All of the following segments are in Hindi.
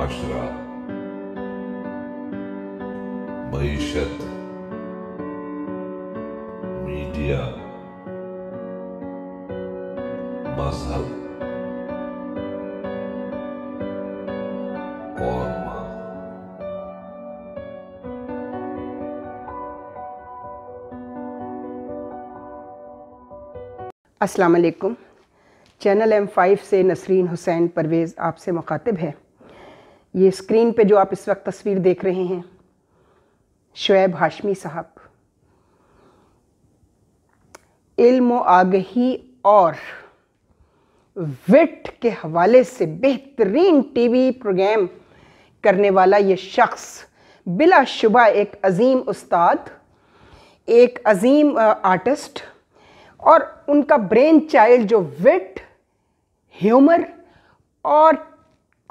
आशरा मीशत मीडिया मजहब और चैनल एम फाइव से नसरीन हुसैन परवेज़ आपसे मुखातिब है ये स्क्रीन पे जो आप इस वक्त तस्वीर देख रहे हैं शुएब हाशमी साहब इल्म आगही और विट के हवाले से बेहतरीन टीवी प्रोग्राम करने वाला ये शख्स बिलाशुबा एक अजीम उस्ताद एक अजीम आर्टिस्ट और उनका ब्रेन चाइल्ड जो विट ह्यूमर और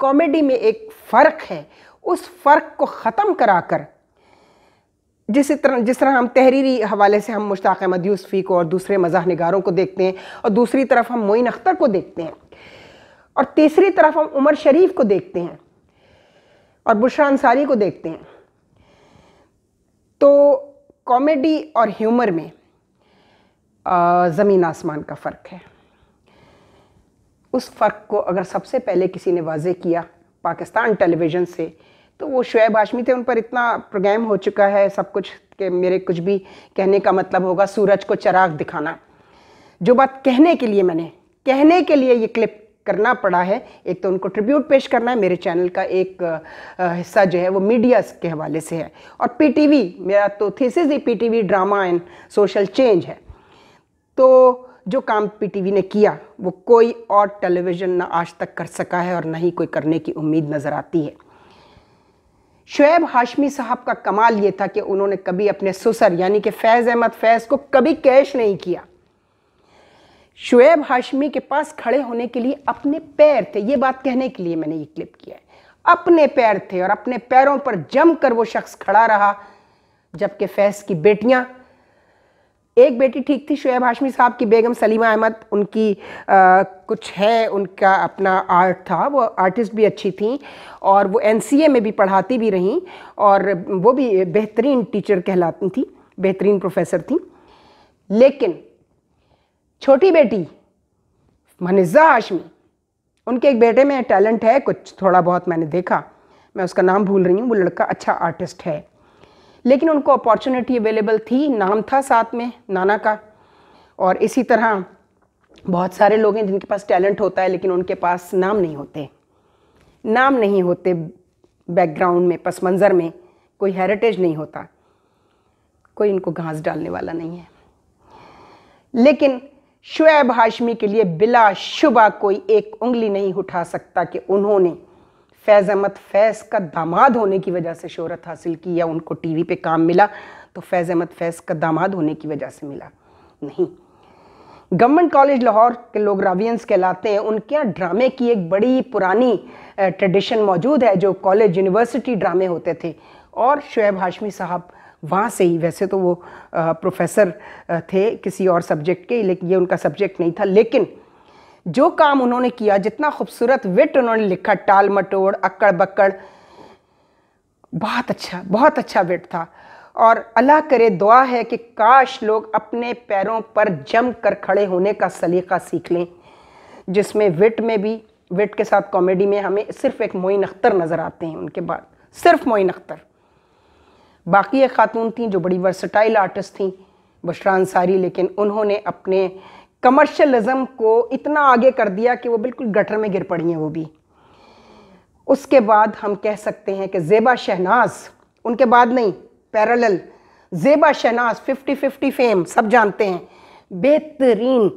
कॉमेडी में एक फ़र्क है उस फ़र्क को ख़त्म कराकर जिस तरह जिस तरह हम तहरीरी हवाले से हम मुश्ताक अहमद यूसफ़ी को और दूसरे मज़ाह नगारों को देखते हैं और दूसरी तरफ हम मोइन अख्तर को देखते हैं और तीसरी तरफ हम उमर शरीफ को देखते हैं और बुशरा अंसारी को देखते हैं तो कॉमेडी और ह्यूमर में ज़मीन आसमान का फ़र्क है उस फ़र्क को अगर सबसे पहले किसी ने वाजे किया पाकिस्तान टेलीविज़न से तो वो शुएब हाशमी थे उन पर इतना प्रोग्राम हो चुका है सब कुछ के मेरे कुछ भी कहने का मतलब होगा सूरज को चराग दिखाना जो बात कहने के लिए मैंने कहने के लिए ये क्लिप करना पड़ा है एक तो उनको ट्रिब्यूट पेश करना है मेरे चैनल का एक हिस्सा जो है वो मीडिया के हवाले से है और पीटीवी मेरा तो थीसिस ही PTV drama and social change है तो जो काम पीटीवी ने किया वो कोई और टेलीविज़न ना आज तक कर सका है और ना ही कोई करने की उम्मीद नज़र आती है शुएब हाशमी साहब का कमाल ये था कि उन्होंने कभी अपने सुसर यानी कि फैज़ अहमद फैज़ को कभी कैश नहीं किया शुएब हाशमी के पास खड़े होने के लिए अपने पैर थे ये बात कहने के लिए मैंने ये क्लिप किया है अपने पैर थे और अपने पैरों पर जमकर वो शख्स खड़ा रहा जबकि फैज़ की बेटियां एक बेटी ठीक थी शुएब हाशमी साहब की बेगम सलीमा अहमद उनकी आ, कुछ है उनका अपना आर्ट था वो आर्टिस्ट भी अच्छी थी और वो एन में भी पढ़ाती भी रहीं और वो भी बेहतरीन टीचर कहलाती थी बेहतरीन प्रोफेसर थी लेकिन छोटी बेटी मनिज़ा हाशमी उनके एक बेटे में टैलेंट है कुछ थोड़ा बहुत मैंने देखा मैं उसका नाम भूल रही हूँ वो लड़का अच्छा आर्टिस्ट है लेकिन उनको अपॉर्चुनिटी अवेलेबल थी नाम था साथ में नाना का और इसी तरह बहुत सारे लोग हैं जिनके पास टैलेंट होता है लेकिन उनके पास नाम नहीं होते नाम नहीं होते बैकग्राउंड में पस मंज़र में कोई हेरिटेज नहीं होता कोई इनको घास डालने वाला नहीं है लेकिन शुएब हाशमी के लिए बिला शुबा कोई एक उंगली नहीं उठा सकता कि उन्होंने फैज़ अहमद फैज़ का दामाद होने की वजह से शहरत हासिल की या उनको टीवी पे काम मिला तो फैज़ अहमद फैज़ का दामाद होने की वजह से मिला नहीं गवर्नमेंट कॉलेज लाहौर के लोग रावियंस कहलाते हैं उनके यहाँ ड्रामे की एक बड़ी पुरानी ट्रेडिशन मौजूद है जो कॉलेज यूनिवर्सिटी ड्रामे होते थे और शुएब हाशमी साहब वहाँ से ही वैसे तो वो प्रोफेसर थे किसी और सब्जेक्ट के लेकिन ये उनका सब्जेक्ट नहीं था लेकिन जो काम उन्होंने किया जितना खूबसूरत विट उन्होंने लिखा टाल मटोड़ अक्कड़ बक्कड़ बहुत अच्छा बहुत अच्छा विट था और अल्लाह करे दुआ है कि काश लोग अपने पैरों पर जम कर खड़े होने का सलीका सीख लें जिसमें विट में भी विट के साथ कॉमेडी में हमें सिर्फ एक मोइन अख्तर नज़र आते हैं उनके बाद सिर्फ मोइन अख्तर बाकी एक खातून थी जो बड़ी वर्सटाइल आर्टिस्ट थी बशरा अंसारी लेकिन उन्होंने अपने कमर्शलिज्म को इतना आगे कर दिया कि वो बिल्कुल गटर में गिर पड़ी हैं वो भी उसके बाद हम कह सकते हैं कि जेबा शहनाज उनके बाद नहीं पैरल जेबा शहनाज 50-50 फेम सब जानते हैं बेहतरीन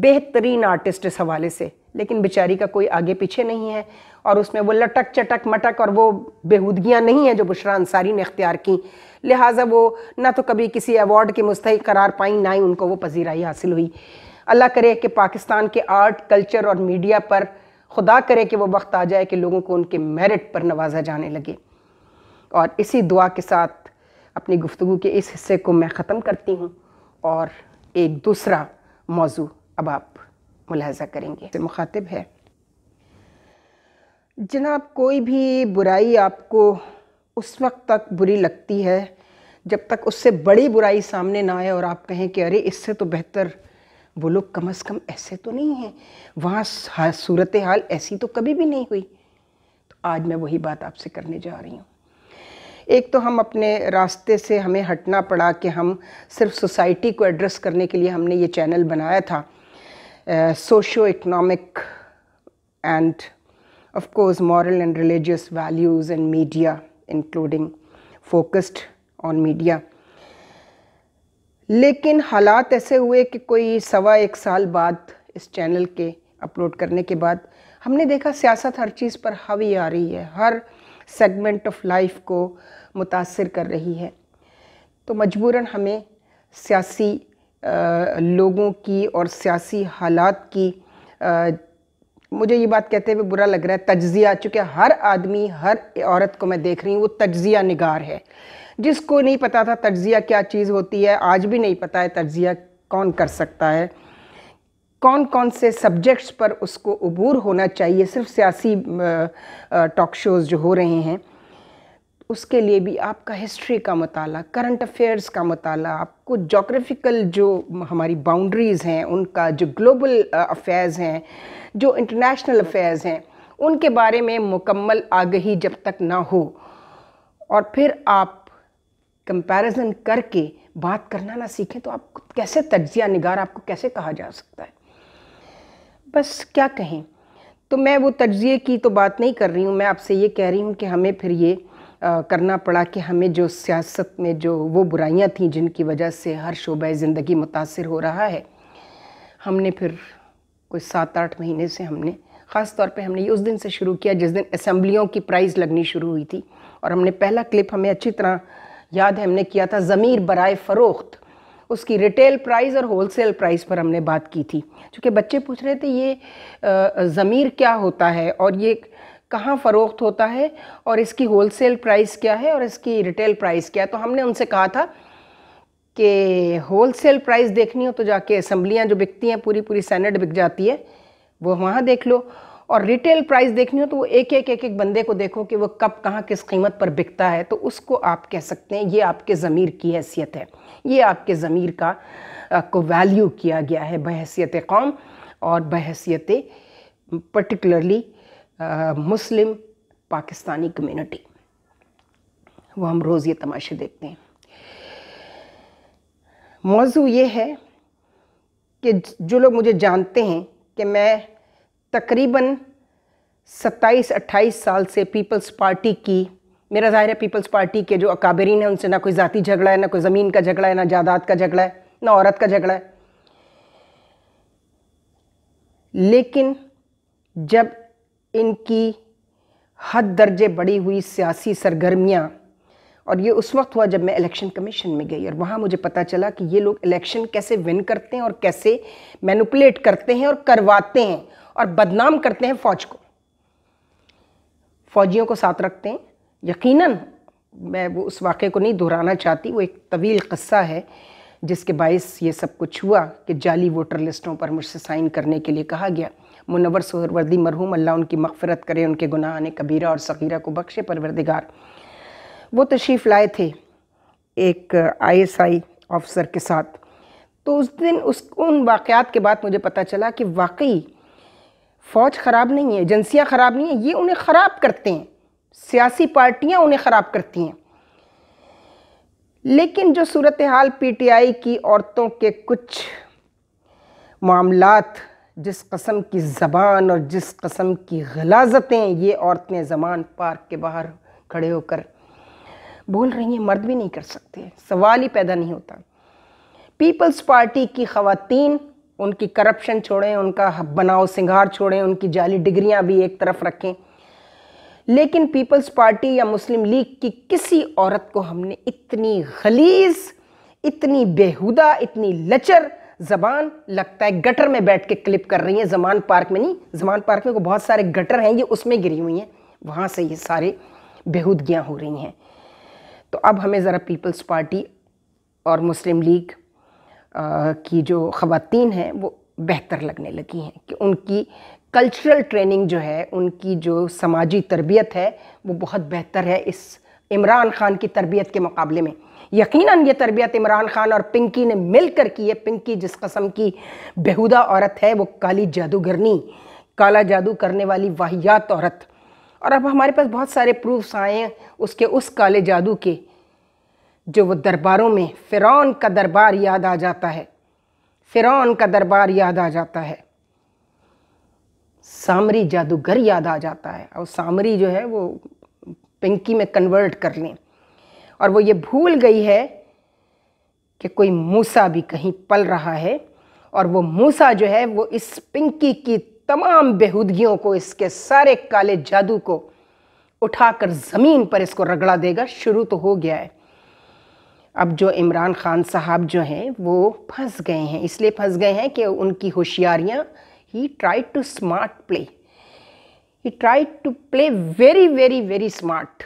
बेहतरीन आर्टिस्ट इस हवाले से लेकिन बेचारी का कोई आगे पीछे नहीं है और उसमें वो लटक चटक मटक और वो बेहूदगियाँ नहीं हैं जो बुशरा अंसारी ने अख्तियार की लिहाजा वो ना तो कभी किसी अवार्ड के मुस्तक करार पाई ना ही उनको वो पजीराई हासिल हुई अल्लाह करे कि पाकिस्तान के आर्ट कल्चर और मीडिया पर खुदा करे कि वो वक्त आ जाए कि लोगों को उनके मेरिट पर नवाजा जाने लगे और इसी दुआ के साथ अपनी गुफ्तु के इस हिस्से को मैं ख़त्म करती हूँ और एक दूसरा मौजू अब आप मुलाजा करेंगे मुखातिब है जनाब कोई भी बुराई आपको उस वक्त तक बुरी लगती है जब तक उससे बड़ी बुराई सामने ना आए और आप कहें कि अरे इससे तो बेहतर वो लोग कम अज़ कम ऐसे तो नहीं हैं वहाँ सूरत हाल ऐसी तो कभी भी नहीं हुई तो आज मैं वही बात आपसे करने जा रही हूँ एक तो हम अपने रास्ते से हमें हटना पड़ा कि हम सिर्फ सोसाइटी को एड्रेस करने के लिए हमने ये चैनल बनाया था Uh, socio-economic and of course moral and religious values and media including focused on media लेकिन हालात ऐसे हुए कि कोई सवा एक साल बाद इस चैनल के अपलोड करने के बाद हमने देखा सियासत हर चीज़ पर हावी आ रही है हर सेगमेंट ऑफ लाइफ को मुतासर कर रही है तो मजबूरन हमें सियासी लोगों की और सियासी हालात की आ, मुझे ये बात कहते हुए बुरा लग रहा है तजिया चूँकि हर आदमी हर औरत को मैं देख रही हूँ वो तजिया निगार है जिसको नहीं पता था तजिया क्या चीज़ होती है आज भी नहीं पता है तजिया कौन कर सकता है कौन कौन से सब्जेक्ट्स पर उसको अबूर होना चाहिए सिर्फ सियासी टॉक शोज़ जो हो रहे हैं उसके लिए भी आपका हिस्ट्री का मताल करंट अफेयर्स का मताल आपको जोग्राफिकल जो हमारी बाउंड्रीज़ हैं उनका जो ग्लोबल अफेयर्स हैं जो इंटरनेशनल अफेयर्स हैं उनके बारे में मुकम्मल आगही जब तक ना हो और फिर आप कंपैरिजन करके बात करना ना सीखें तो आप कैसे तजिया निगार आपको कैसे कहा जा सकता है बस क्या कहें तो मैं वो तजिए की तो बात नहीं कर रही हूँ मैं आपसे ये कह रही हूँ कि हमें फिर ये करना पड़ा कि हमें जो सियासत में जो वो बुराइयां थीं जिनकी वजह से हर शोबे ज़िंदगी मुतासर हो रहा है हमने फिर कोई सात आठ महीने से हमने ख़ास तौर पे हमने ये उस दिन से शुरू किया जिस दिन असम्बलियों की प्राइज़ लगनी शुरू हुई थी और हमने पहला क्लिप हमें अच्छी तरह याद है हमने किया था ज़मीर बरए फ़रोख्त उसकी रिटेल प्राइस और होलसेल प्राइस पर हमने बात की थी क्योंकि बच्चे पूछ रहे थे ये ज़मीर क्या होता है और ये कहाँ फ़रोख्त होता है और इसकी होलसेल प्राइस क्या है और इसकी रिटेल प्राइस क्या है तो हमने उनसे कहा था कि होलसेल प्राइस देखनी हो तो जाके असम्बलियाँ जो बिकती हैं पूरी पूरी सैनट बिक जाती है वो वहाँ देख लो और रिटेल प्राइस देखनी हो तो वो एक एक एक एक बंदे को देखो कि वो कब कहाँ किस कीमत पर बिकता है तो उसको आप कह सकते हैं ये आपके ज़मीर की हैसियत है ये आपके ज़मीर का को वैल्यू किया गया है बहसीत कौम और बहसीत पर्टिकुलरली मुस्लिम पाकिस्तानी कम्युनिटी वो हम रोज़ ये तमाशे देखते हैं मौजू ये है कि जो लोग मुझे जानते हैं कि मैं तकरीबन 27-28 साल से पीपल्स पार्टी की मेरा ज़ाहिर है पीपल्स पार्टी के जो अकाबरीन हैं उनसे ना कोई ज़ाती झगड़ा है ना कोई ज़मीन का झगड़ा है ना जायदाद का झगड़ा है ना औरत का झगड़ा है लेकिन जब इनकी हद दर्जे बढ़ी हुई सियासी सरगर्मियाँ और ये उस वक्त हुआ जब मैं इलेक्शन कमीशन में गई और वहाँ मुझे पता चला कि ये लोग इलेक्शन कैसे विन करते हैं और कैसे मैनुपलेट करते हैं और करवाते हैं और बदनाम करते हैं फ़ौज को फ़ौजियों को साथ रखते हैं यकीनन मैं वो उस वाक़े को नहीं दोहराना चाहती वो एक तवील कस्सा है जिसके बायस ये सब कुछ हुआ कि जाली वोटर लिस्टों पर मुझसे साइन करने के लिए कहा गया मुनवर सहरवर्दी मरहूम अल्लाह उनकी मगफरत करे उनके गुनाह ने कबीरा और सगीरा को बख्शे परवरदिगार वो तशरीफ़ लाए थे एक आईएसआई ऑफिसर के साथ तो उस दिन उस उन वाक़ात के बाद मुझे पता चला कि वाकई फ़ौज ख़राब नहीं है एजेंसियाँ ख़राब नहीं हैं ये उन्हें ख़राब करते हैं सियासी पार्टियाँ उन्हें ख़राब करती हैं लेकिन जो सूरत हाल पीटीआई की औरतों के कुछ मामलात जिस कस्म की ज़बान और जिस कस्म की गलाजतें ये औरतें जमान पार्क के बाहर खड़े होकर बोल रही हैं मर्द भी नहीं कर सकते सवाल ही पैदा नहीं होता पीपल्स पार्टी की खातन उनकी करप्शन छोड़ें उनका बनाओ सिंगार छोड़ें उनकी जाली डिग्रियां भी एक तरफ रखें लेकिन पीपल्स पार्टी या मुस्लिम लीग की किसी औरत को हमने इतनी गलीज इतनी बेहुदा इतनी लचर जबान लगता है गटर में बैठ के क्लिप कर रही है जमान पार्क में नहीं जमान पार्क में को बहुत सारे गटर हैं ये उसमें गिरी हुई हैं वहाँ से ये सारे बेहूदगियाँ हो रही हैं तो अब हमें ज़रा पीपल्स पार्टी और मुस्लिम लीग आ, की जो ख़वान हैं वो बेहतर लगने लगी हैं कि उनकी कल्चरल ट्रेनिंग जो है उनकी जो समाजी तरबियत है वो बहुत बेहतर है इस इमरान खान की तरबियत के मुकाबले में यकीनन ये तरबियत इमरान खान और पिंकी ने मिलकर की है पिंकी जिस कस्म की बेहुदा औरत है वो काली जादूगरनी काला जादू करने वाली वाहियात औरत और अब हमारे पास बहुत सारे प्रूफ्स आए हैं उसके उस काले जादू के जो वो दरबारों में फ़िरौन का दरबार याद आ जाता है फ़िरौन का दरबार याद आ जाता है सामरी जादूगर याद आ जाता है और सामरी जो है वो पिंकी में कन्वर्ट कर लें और वो ये भूल गई है कि कोई मूसा भी कहीं पल रहा है और वो मूसा जो है वो इस पिंकी की तमाम बेहूदगियों को इसके सारे काले जादू को उठाकर ज़मीन पर इसको रगड़ा देगा शुरू तो हो गया है अब जो इमरान खान साहब जो हैं वो फंस गए हैं इसलिए फंस गए हैं कि उनकी होशियारियाँ ही try to smart play he try to play very very very smart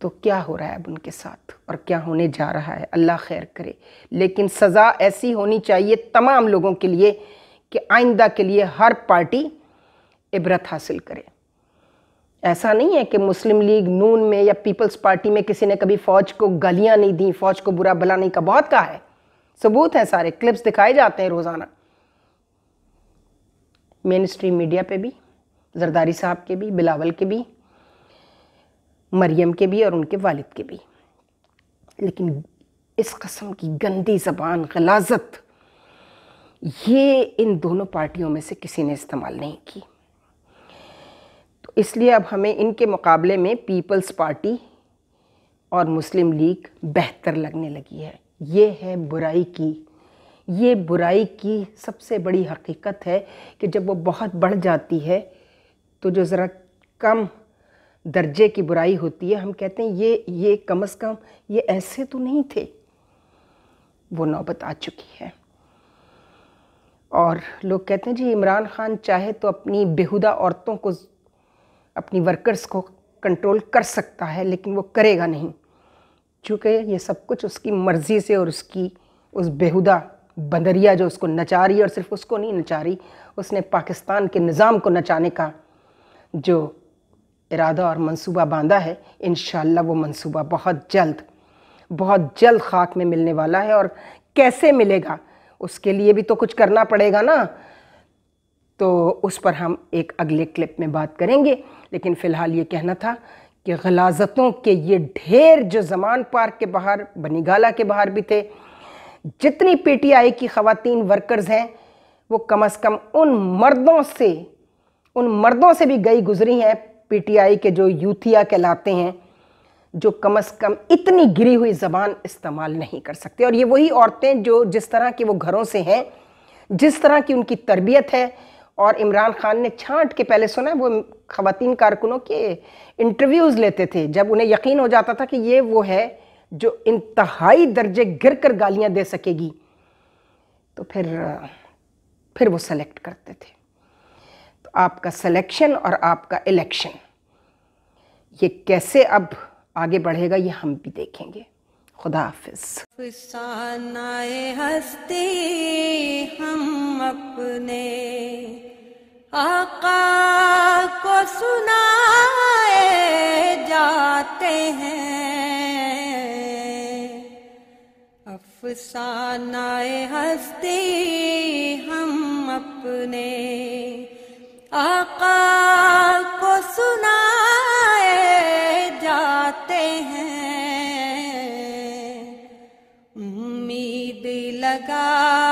तो क्या हो रहा है अब उनके साथ और क्या होने जा रहा है अल्लाह खैर करे लेकिन सज़ा ऐसी होनी चाहिए तमाम लोगों के लिए कि आइंदा के लिए हर पार्टी इबरत हासिल करे ऐसा नहीं है कि मुस्लिम लीग नून में या पीपल्स पार्टी में किसी ने कभी फ़ौज को गलियां नहीं दी फ़ौज को बुरा भला नहीं का बहुत कहा है सबूत हैं सारे क्लिप्स दिखाए जाते हैं रोज़ाना मेन स्ट्रीम मीडिया पर भी जरदारी साहब के भी बिलावल के भी मरियम के भी और उनके वालिद के भी लेकिन इस कस्म की गंदी ज़बान गलाजत ये इन दोनों पार्टियों में से किसी ने इस्तेमाल नहीं की तो इसलिए अब हमें इनके मुकाबले में पीपल्स पार्टी और मुस्लिम लीग बेहतर लगने लगी है ये है बुराई की ये बुराई की सबसे बड़ी हकीकत है कि जब वो बहुत बढ़ जाती है तो जो ज़रा कम दर्जे की बुराई होती है हम कहते हैं ये ये कम अज़ कम ये ऐसे तो नहीं थे वो नौबत आ चुकी है और लोग कहते हैं जी इमरान ख़ान चाहे तो अपनी बेहुदा औरतों को अपनी वर्कर्स को कंट्रोल कर सकता है लेकिन वो करेगा नहीं चूँकि ये सब कुछ उसकी मर्ज़ी से और उसकी उस बेहुदा बंदरिया जो उसको नचा रही और सिर्फ उसको नहीं नचा रही उसने पाकिस्तान के निज़ाम को नचाने का जो इरादा और मंसूबा बांधा है इन वो मंसूबा बहुत जल्द बहुत जल्द खाक में मिलने वाला है और कैसे मिलेगा उसके लिए भी तो कुछ करना पड़ेगा ना तो उस पर हम एक अगले क्लिप में बात करेंगे लेकिन फ़िलहाल ये कहना था कि गलाजतों के ये ढेर जो जमान पार्क के बाहर बनीगाला के बाहर भी थे जितनी पीटीआई की खातन वर्कर्स हैं वो कम अज़ कम उन मर्दों से उन मर्दों से भी गई गुजरी हैं पीटीआई के जो यूथिया कहलाते हैं जो कम से कम इतनी गिरी हुई ज़बान इस्तेमाल नहीं कर सकते और ये वही औरतें जो जिस तरह की वो घरों से हैं जिस तरह की उनकी तरबियत है और इमरान खान ने छांट के पहले सुना है वो खातन कारकुनों के इंटरव्यूज़ लेते थे जब उन्हें यकीन हो जाता था कि ये वो है जो इंतहाई दर्जे गिर कर गालियाँ दे सकेगी तो फिर फिर वो सेलेक्ट करते थे आपका सिलेक्शन और आपका इलेक्शन ये कैसे अब आगे बढ़ेगा ये हम भी देखेंगे खुदा हाफिज हस्ती हम अपने आका को सुनाए जाते हैं अफसानाए हस्ती हम अपने आका को सुनाए जाते हैं उम्मीद लगा